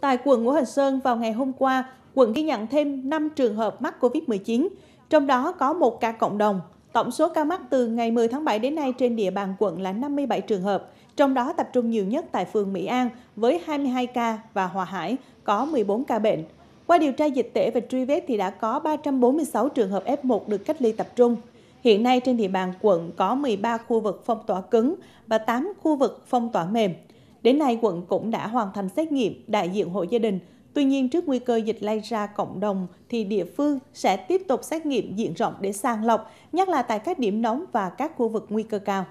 Tại quận Ngũ Hành Sơn vào ngày hôm qua, quận ghi nhận thêm 5 trường hợp mắc COVID-19, trong đó có một ca cộng đồng. Tổng số ca mắc từ ngày 10 tháng 7 đến nay trên địa bàn quận là 57 trường hợp, trong đó tập trung nhiều nhất tại phường Mỹ An với 22 ca và Hòa Hải có 14 ca bệnh. Qua điều tra dịch tễ và truy vết thì đã có 346 trường hợp F1 được cách ly tập trung. Hiện nay trên địa bàn quận có 13 khu vực phong tỏa cứng và 8 khu vực phong tỏa mềm. Đến nay, quận cũng đã hoàn thành xét nghiệm đại diện hộ gia đình. Tuy nhiên, trước nguy cơ dịch lây ra cộng đồng, thì địa phương sẽ tiếp tục xét nghiệm diện rộng để sàng lọc, nhất là tại các điểm nóng và các khu vực nguy cơ cao.